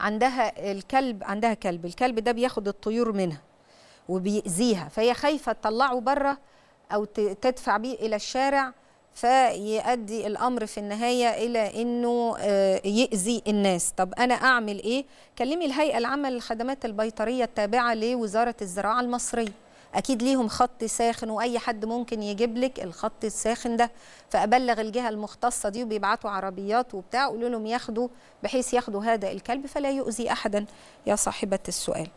عندها الكلب عندها كلب الكلب ده بياخد الطيور منها وبيأذيها فهي خايفة تطلعه بره أو تدفع بيه إلى الشارع فيؤدي الامر في النهايه الى انه آه، يأذي الناس طب انا اعمل ايه كلمي الهيئه العامه للخدمات البيطريه التابعه لوزاره الزراعه المصريه اكيد ليهم خط ساخن واي حد ممكن يجيب لك الخط الساخن ده فابلغ الجهه المختصه دي وبيبعتوا عربيات وبتاع قولوا لهم ياخدوا بحيث ياخدوا هذا الكلب فلا يؤذي احدا يا صاحبه السؤال